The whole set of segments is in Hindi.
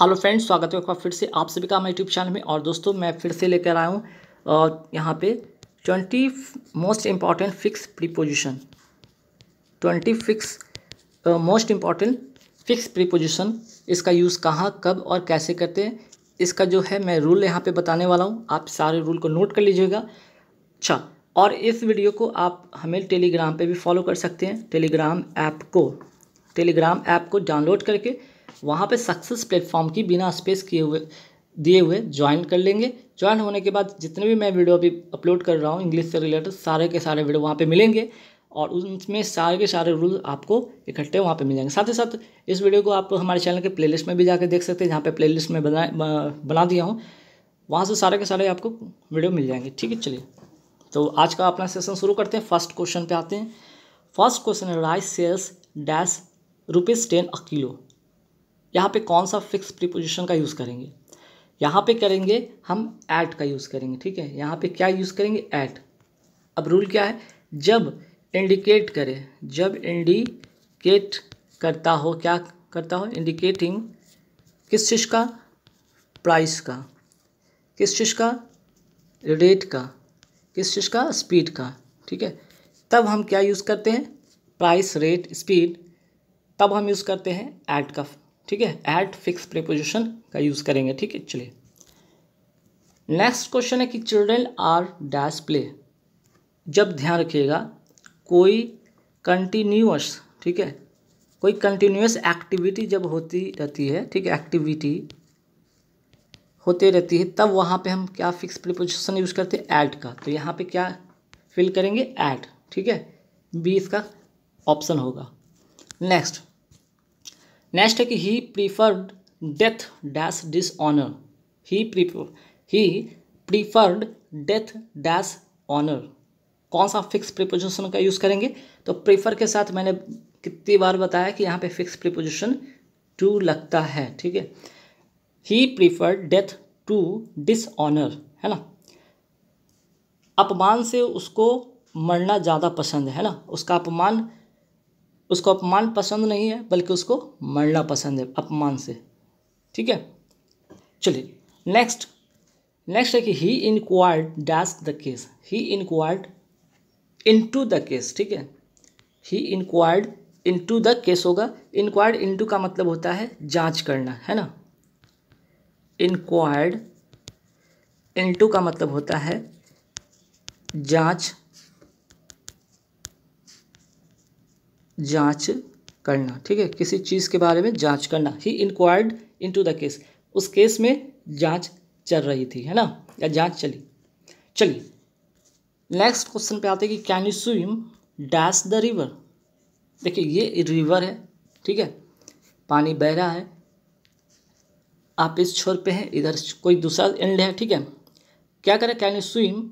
हेलो फ्रेंड्स स्वागत है एक बार फिर से आप सभी का हमारे यूट्यूब चैनल में और दोस्तों मैं फिर से लेकर आया हूँ और यहाँ पे twenty most important fix preposition twenty fix most important fix preposition इसका यूज़ कहाँ कब और कैसे करते हैं इसका जो है मैं रूल यहाँ पर बताने वाला हूँ आप सारे रूल को नोट कर लीजिएगा अच्छा और इस वीडियो को आप हमें टेलीग्राम पर भी फॉलो कर सकते हैं टेलीग्राम ऐप को टेलीग्राम ऐप को डाउनलोड करके वहाँ पे सक्सेस प्लेटफॉर्म की बिना स्पेस किए हुए दिए हुए ज्वाइन कर लेंगे ज्वाइन होने के बाद जितने भी मैं वीडियो अभी अपलोड कर रहा हूँ इंग्लिश से रिलेटेड सारे के सारे वीडियो वहाँ पे मिलेंगे और उनमें सारे के सारे रूल आपको इकट्ठे वहाँ पे मिल जाएंगे साथ ही साथ इस वीडियो को आप हमारे चैनल के प्लेलिस्ट में भी जाकर देख सकते हैं जहाँ पे प्लेलिस्ट में बना बना दिया हूँ वहाँ से सारे के सारे आपको वीडियो मिल जाएंगे ठीक है चलिए तो आज का अपना सेशन शुरू करते हैं फर्स्ट क्वेश्चन पर आते हैं फर्स्ट क्वेश्चन है rice sells dash rupees ten a kilo यहाँ पे कौन सा फिक्स प्रीपोजिशन का यूज़ करेंगे यहाँ पे करेंगे हम ऐट का यूज़ करेंगे ठीक है यहाँ पे क्या यूज़ करेंगे ऐट अब रूल क्या है जब इंडिकेट करे जब इंडिकेट करता हो क्या करता हो इंडिकेटिंग किस चीज़ का प्राइस का किस चीज़ का रेट का किस चीज़ का स्पीड का ठीक है तब हम क्या यूज़ करते हैं प्राइस रेट स्पीड तब हम यूज़ करते हैं ऐट का ठीक है एट फिक्स प्रीपोजिशन का यूज़ करेंगे ठीक है चलिए नेक्स्ट क्वेश्चन है कि चिल्ड्रेन आर डैश प्ले जब ध्यान रखिएगा कोई कंटिन्यूस ठीक है कोई कंटिन्यूस एक्टिविटी जब होती रहती है ठीक है एक्टिविटी होते रहती है तब वहाँ पे हम क्या फिक्स प्रीपोजिशन यूज़ करते हैं ऐड का तो यहाँ पे क्या फिल करेंगे ऐड ठीक है बी इसका ऑप्शन होगा नेक्स्ट नेक्स्ट है कि he preferred death dash dishonour he prefer he preferred death dash honour कौन सा फिक्स प्रिपोजिशन का यूज़ करेंगे तो प्रीफर के साथ मैंने कितनी बार बताया कि यहाँ पे फिक्स प्रिपोजिशन टू लगता है ठीक है he preferred death to dishonour है ना अपमान से उसको मरना ज़्यादा पसंद है ना उसका अपमान उसको अपमान पसंद नहीं है बल्कि उसको मरना पसंद है अपमान से ठीक है चलिए नेक्स्ट नेक्स्ट है कि he inquired dash the case he inquired into the case ठीक है he inquired into the case होगा इनक्वायर्ड इनटू का मतलब होता है जांच करना है ना इनक्वायर्ड इनटू का मतलब होता है जांच जांच करना ठीक है किसी चीज़ के बारे में जांच करना he inquired into the case उस केस में जांच चल रही थी है ना या जांच चली चलिए नेक्स्ट क्वेश्चन पे आते हैं कि can you swim dash the river देखिए ये रिवर है ठीक है पानी बह रहा है आप इस छोर पे हैं इधर कोई दूसरा एंड है ठीक है क्या करें can you swim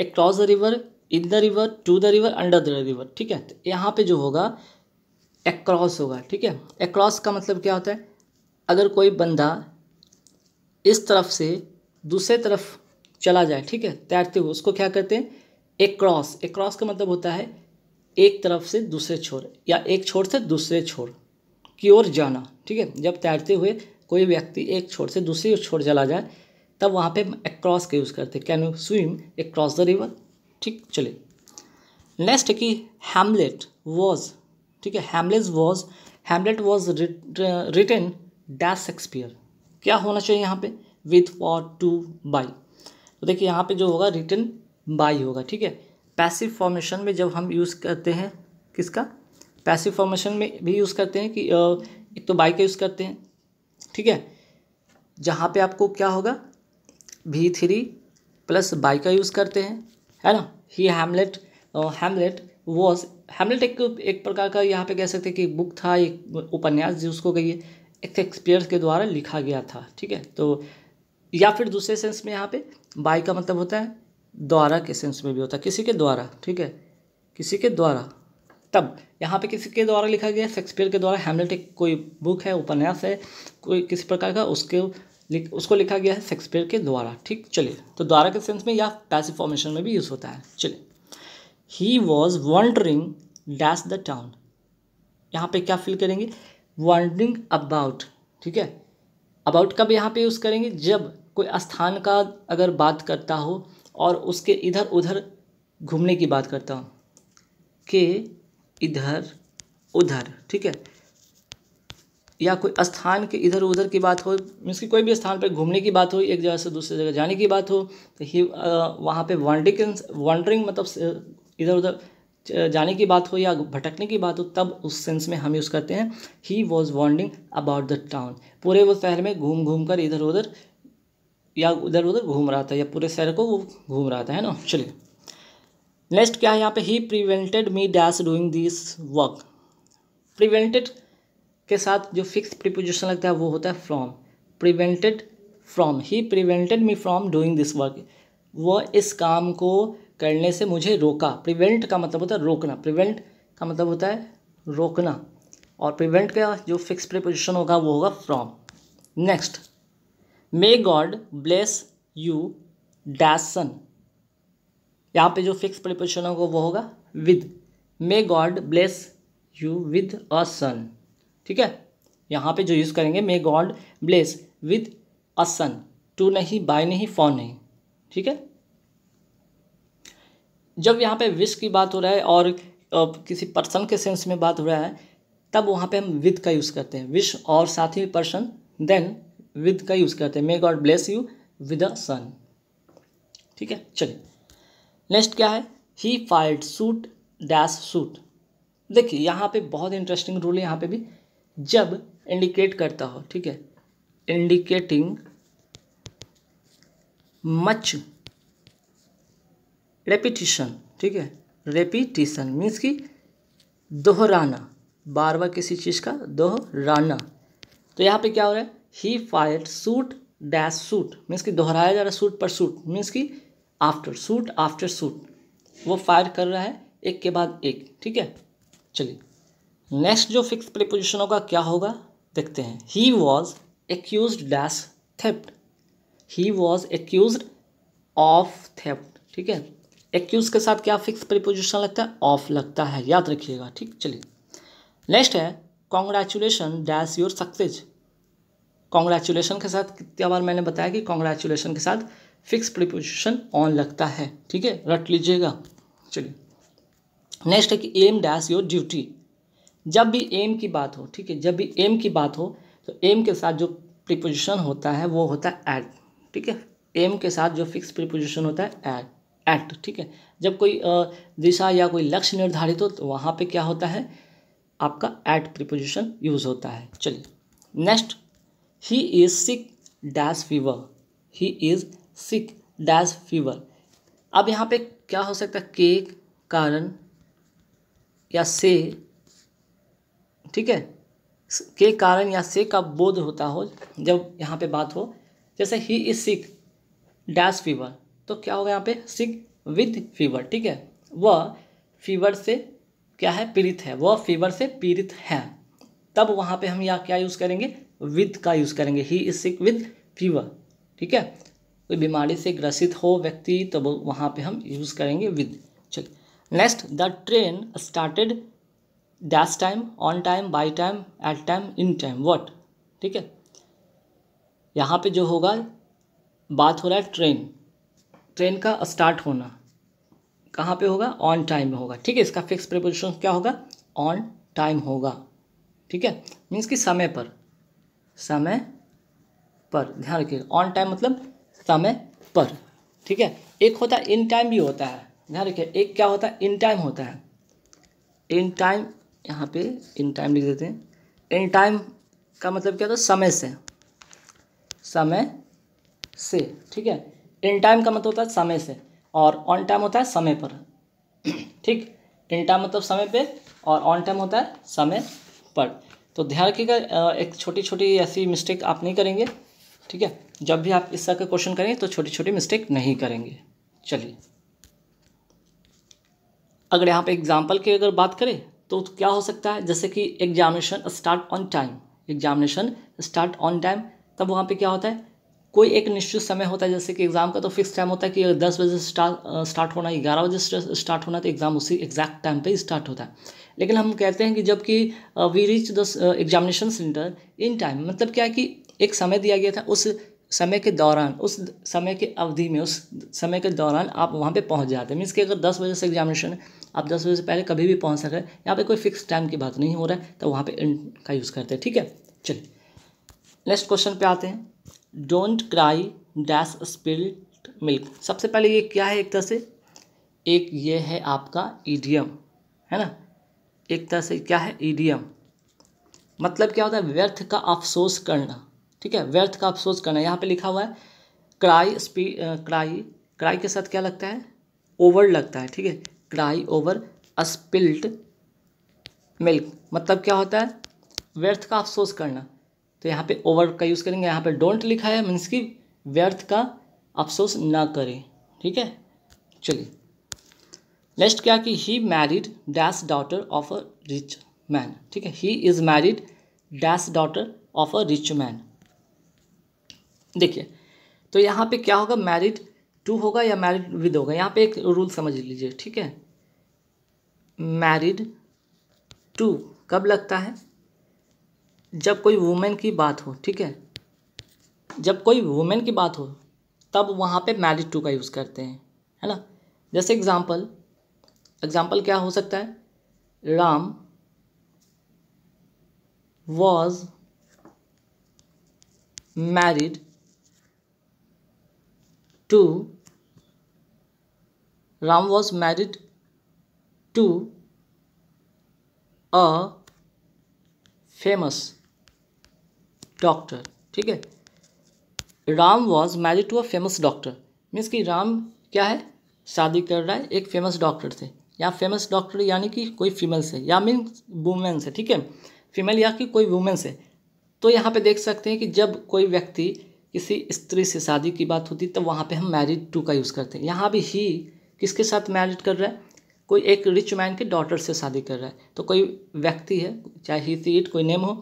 cross the river in the river to the river under the river ठीक है तो यहाँ पे जो होगा एक्रॉस होगा ठीक है एक्रॉस का मतलब क्या होता है अगर कोई बंदा इस तरफ से दूसरे तरफ चला जाए ठीक है तैरते हुए उसको क्या करते हैं एक क्रॉस एक क्रॉस का मतलब होता है एक तरफ से दूसरे छोर या एक छोर से दूसरे छोर की ओर जाना ठीक है जब तैरते हुए कोई व्यक्ति एक छोर से दूसरी छोर चला जाए तब वहाँ पे क्रॉस का यूज़ करते हैं can you swim cross the river ठीक चलिए नेक्स्ट है कि हेमलेट वॉज ठीक है Hamlet was Hamlet was written dash Shakespeare क्या होना चाहिए यहाँ पे विथ फॉर टू बाई तो देखिए यहाँ पे जो होगा रिटन बाई होगा ठीक है पैसिव फॉर्मेशन में जब हम यूज़ करते हैं किसका पैसिव फॉर्मेशन में भी यूज़ करते हैं कि एक तो बाई का यूज़ करते हैं ठीक है जहाँ पे आपको क्या होगा भी थ्री प्लस बाई का यूज़ करते हैं है ना ही हैमलेट हैमलेट वॉज हैमलेट एक एक प्रकार का यहाँ पे कह सकते हैं कि बुक था एक उपन्यास जिसको कहिए शेक्सपियर के द्वारा लिखा गया था ठीक है तो या फिर दूसरे सेंस में यहाँ पे बाय का मतलब होता है द्वारा के सेंस में भी होता है किसी के द्वारा ठीक है किसी के द्वारा तब यहाँ पे किसी के द्वारा लिखा गया शेक्सपियर के द्वारा हेमलेट एक कोई बुक है उपन्यास है कोई किसी प्रकार का उसके उसको लिखा गया है शेक्सपियर के द्वारा ठीक चलिए तो द्वारा के सेंस में या पैसिव फॉर्मेशन में भी यूज़ होता है चलिए he was wandering dash the town यहाँ पे क्या फील करेंगे वंडरिंग अबाउट ठीक है अबाउट कब यहाँ पे यूज़ करेंगे जब कोई स्थान का अगर बात करता हो और उसके इधर उधर घूमने की बात करता हूँ के इधर उधर ठीक है या कोई स्थान के इधर उधर की बात हो मीन्स की कोई भी स्थान पर घूमने की बात हो एक जगह से दूसरी जगह जाने की बात हो तो ही वहाँ पे वॉन्डिंग वॉन्डरिंग मतलब इधर उधर जाने की बात हो या भटकने की बात हो तब उस सेंस में हम यूज़ करते हैं he was wandering about the town पूरे वो शहर में घूम घूम कर इधर उधर या उधर उधर घूम रहा था या पूरे शहर को वो घूम रहा था है ना चलिए नेक्स्ट क्या है यहाँ पे he prevented me dash doing this work prevented के साथ जो फिक्स प्रिपोजिशन लगता है वो होता है from prevented from he prevented me from doing this work वो इस काम को करने से मुझे रोका प्रिवेंट का मतलब होता है रोकना प्रिवेंट का मतलब होता है रोकना और प्रिवेंट का जो फिक्स प्रिपोजिशन होगा वो होगा from next may God bless you dash son यहाँ पे जो फिक्स प्रिपोजिशन होगा वो होगा with may God bless you with a son ठीक है यहाँ पे जो यूज़ करेंगे may God bless with a son to नहीं बाय नहीं फॉर नहीं ठीक है जब यहाँ पे विश की बात हो रहा है और किसी पर्सन के सेंस में बात हो रहा है तब वहाँ पे हम विद का यूज़ करते हैं विश और साथ ही पर्सन देन विद का यूज़ करते हैं may God bless you with a son ठीक है चलिए नेक्स्ट क्या है he filed suit dash suit देखिए यहाँ पे बहुत इंटरेस्टिंग रूल है यहाँ पे भी जब इंडिकेट करता हो ठीक है इंडिकेटिंग मच रेपिटिशन ठीक है रेपिटिशन मीन्स की दोहराना बार बार किसी चीज़ का दोहराना तो यहाँ पे क्या हो रहा है he fire suit dash suit means की दोहराया जा रहा है सूट पर सूट मीन्स की आफ्टर सूट आफ्टर सूट वो फायर कर रहा है एक के बाद एक ठीक है चलिए नेक्स्ट जो फिक्स प्रीपोजिशन होगा क्या होगा देखते हैं he was accuse dash theft he was accuse of theft ठीक है एक्यूज के साथ क्या फिक्स प्रीपोजिशन लगता है ऑफ लगता है याद रखिएगा ठीक चलिए नेक्स्ट है congratulation dash your success congratulation के साथ कितने बार मैंने बताया कि कॉन्ग्रेचुलेशन के साथ फिक्स प्रीपोजिशन ऑन लगता है ठीक है रट लीजिएगा चलिए नेक्स्ट है कि एम डैश योर ड्यूटी जब भी एम की बात हो ठीक है जब भी एम की बात हो तो एम के साथ जो प्रिपोजिशन होता है वो होता है एट ठीक है एम के साथ जो फिक्स प्रिपोजिशन होता है एट एक्ट ठीक है जब कोई दिशा या कोई लक्ष्य निर्धारित हो तो वहाँ पे क्या होता है आपका एट प्रिपोजिशन यूज होता है चलिए next he is sick dash fever he is sick dash fever अब यहाँ पे क्या हो सकता है केक कारण या से ठीक है के कारण या से का बोध होता हो जब यहाँ पे बात हो जैसे he is sick dash fever तो क्या होगा यहाँ पे सिक विद फीवर ठीक है वह फीवर से क्या है पीड़ित है वह फीवर से पीड़ित है तब वहाँ पे हम यहाँ क्या यूज़ करेंगे विद का यूज़ करेंगे he is sick with fever ठीक है कोई बीमारी से ग्रसित हो व्यक्ति तो वहाँ पे हम यूज़ करेंगे विद चलिए next the train started dash time on time by time at time in time what ठीक है यहाँ पे जो होगा बात हो रहा है ट्रेन ट्रेन का स्टार्ट होना कहाँ पे होगा ऑन टाइम में होगा ठीक है इसका फिक्स प्रिपोजिशन क्या होगा ऑन टाइम होगा ठीक है मीन्स कि समय पर समय पर ध्यान रखिए ऑन टाइम मतलब समय पर ठीक है एक होता है इन टाइम भी होता है ध्यान रखिए एक क्या होता है इन टाइम होता है इन टाइम यहाँ पे इन टाइम लिख देते हैं इन टाइम का मतलब क्या होता है समय से समय से ठीक है इन टाइम का मतलब होता है समय से और ऑन टाइम होता है समय पर ठीक इन टाइम मतलब समय पे और ऑन टाइम होता है समय पर तो ध्यान रखिएगा एक छोटी छोटी ऐसी मिस्टेक आप नहीं करेंगे ठीक है जब भी आप इस तरह का क्वेश्चन करेंगे तो छोटी छोटी मिस्टेक नहीं करेंगे चलिए अगर यहाँ पे एग्जाम्पल की अगर बात करें तो क्या हो सकता है जैसे कि examination start on time examination start on time तब वहाँ पे क्या होता है कोई एक निश्चित समय होता है जैसे कि एग्ज़ाम का तो फिक्स टाइम होता है कि दस बजे स्टार्ट स्टार्ट होना है ग्यारह बजे स्टार्ट होना तो एग्ज़ाम उसी एग्जैक्ट टाइम पे स्टार्ट होता है लेकिन हम कहते हैं कि जबकि we reach the examination centre in time मतलब क्या है कि एक समय दिया गया था उस समय के दौरान उस समय के अवधि में उस समय के दौरान आप वहाँ पे पहुँच जाते हैं मीन्स कि अगर दस बजे से एग्जामिनेशन आप दस बजे से पहले कभी भी पहुँच सकें यहाँ पर कोई फिक्स टाइम की बात नहीं हो रहा है तो वहाँ पर का यूज़ करते हैं ठीक है चलिए नेक्स्ट क्वेश्चन पे आते हैं don't cry dash spilled milk सबसे पहले ये क्या है एक तरह से एक ये है आपका ईडीएम है ना एक तरह से क्या है ईडीएम मतलब क्या होता है व्यर्थ का अफसोस करना ठीक है व्यर्थ का अफसोस करना यहाँ पे लिखा हुआ है क्राई स्पी क्राई क्राई के साथ क्या लगता है ओवर लगता है ठीक है क्राई ओवर अस्पिल्ट मिल्क मतलब क्या होता है व्यर्थ का अफसोस करना तो यहाँ पे ओवर का यूज़ करेंगे यहाँ पे डोंट लिखा है मीन्स कि व्यर्थ का अफसोस ना करें ठीक है चलिए नेक्स्ट क्या कि he married dash daughter of a rich man ठीक है he is married dash daughter of a rich man देखिए तो यहाँ पे क्या होगा मैरिड टू होगा या मैरिड विद होगा यहाँ पे एक रूल समझ लीजिए ठीक है मैरिड टू कब लगता है जब कोई वुमेन की बात हो ठीक है जब कोई वुमेन की बात हो तब वहाँ पे मैरिड टू का यूज़ करते हैं है ना जैसे एग्ज़ाम्पल एग्ज़ाम्पल क्या हो सकता है Ram was married to Ram was married to a famous doctor ठीक है Ram was married to a famous doctor means कि राम क्या है शादी कर रहा है एक फेमस डॉक्टर से या फेमस डॉक्टर यानी कि कोई फीमेल से या मीन वुमेन से ठीक है फीमेल या कि कोई वुमेन से तो यहाँ पे देख सकते हैं कि जब कोई व्यक्ति किसी स्त्री से शादी की बात होती तब तो वहाँ पे हम मैरिड टू का यूज़ करते हैं यहाँ भी ही किसके साथ मैरिज कर रहा है कोई एक रिच मैन के डॉटर से शादी कर रहा है तो कोई व्यक्ति है चाहे ही सी इट कोई नेम हो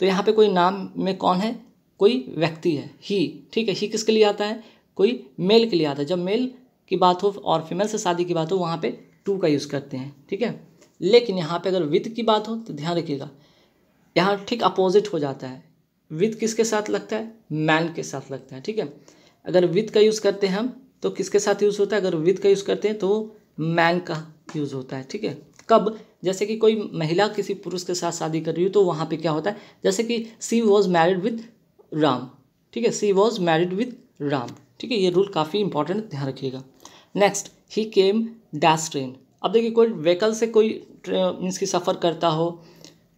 तो यहाँ पे कोई नाम में कौन है कोई व्यक्ति है ही ठीक है ही किसके लिए आता है कोई मेल के लिए आता है जब मेल की बात हो और फीमेल से शादी की बात हो वहाँ पे टू का यूज़ करते हैं ठीक है लेकिन यहाँ पे अगर विद की बात हो तो ध्यान रखिएगा यहाँ ठीक अपोजिट हो जाता है विद किसके साथ लगता है मैन के साथ लगता है ठीक है अगर विद का यूज़ करते हैं हम तो किसके साथ यूज़ होता है अगर विद का यूज़ करते हैं तो मैंग का यूज़ होता है ठीक है कब जैसे कि कोई महिला किसी पुरुष के साथ शादी कर रही हो तो वहाँ पे क्या होता है जैसे कि she was married with Ram ठीक है she was married with Ram ठीक है ये रूल काफ़ी इंपॉर्टेंट ध्यान रखिएगा next he came dash train अब देखिए कोई व्हीकल से कोई मीन्स की सफ़र करता हो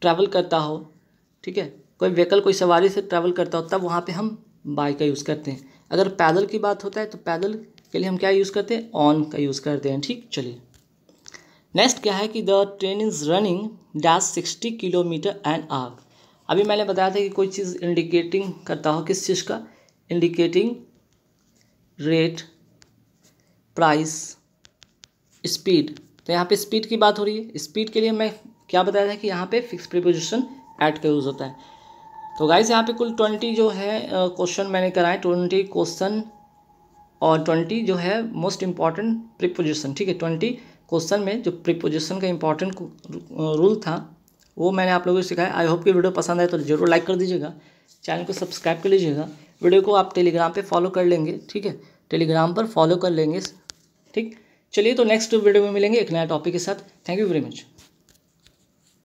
ट्रैवल करता हो ठीक है कोई व्हीकल कोई सवारी से ट्रैवल करता हो तब वहाँ पे हम बाइक का यूज़ करते हैं अगर पैदल की बात होता है तो पैदल के लिए हम क्या यूज़ करते हैं ऑन का यूज़ करते हैं ठीक चलिए नेक्स्ट क्या है कि the train is running dash sixty kilometre and आग अभी मैंने बताया था कि कोई चीज़ इंडिकेटिंग करता हो किस चीज़ का इंडिकेटिंग रेट प्राइस स्पीड तो यहाँ पे स्पीड की बात हो रही है स्पीड के लिए मैं क्या बताया था कि यहाँ पे फिक्स प्रिपोजिशन ऐड का यूज़ होता है तो गाइज यहाँ पे कुल ट्वेंटी जो है क्वेश्चन मैंने कराए ट्वेंटी क्वेश्चन और ट्वेंटी जो है मोस्ट इम्पॉर्टेंट प्रिपोजिशन ठीक है ट्वेंटी क्वेश्चन में जो प्रिपोजिशन का इम्पॉर्टेंट रूल था वो मैंने आप लोगों को सिखाया आई होप कि वीडियो पसंद आए तो जरूर लाइक कर दीजिएगा चैनल को सब्सक्राइब कर लीजिएगा वीडियो को आप टेलीग्राम पे फॉलो कर लेंगे ठीक है टेलीग्राम पर फॉलो कर लेंगे ठीक चलिए तो नेक्स्ट वीडियो में मिलेंगे एक नया टॉपिक के साथ थैंक यू वेरी मच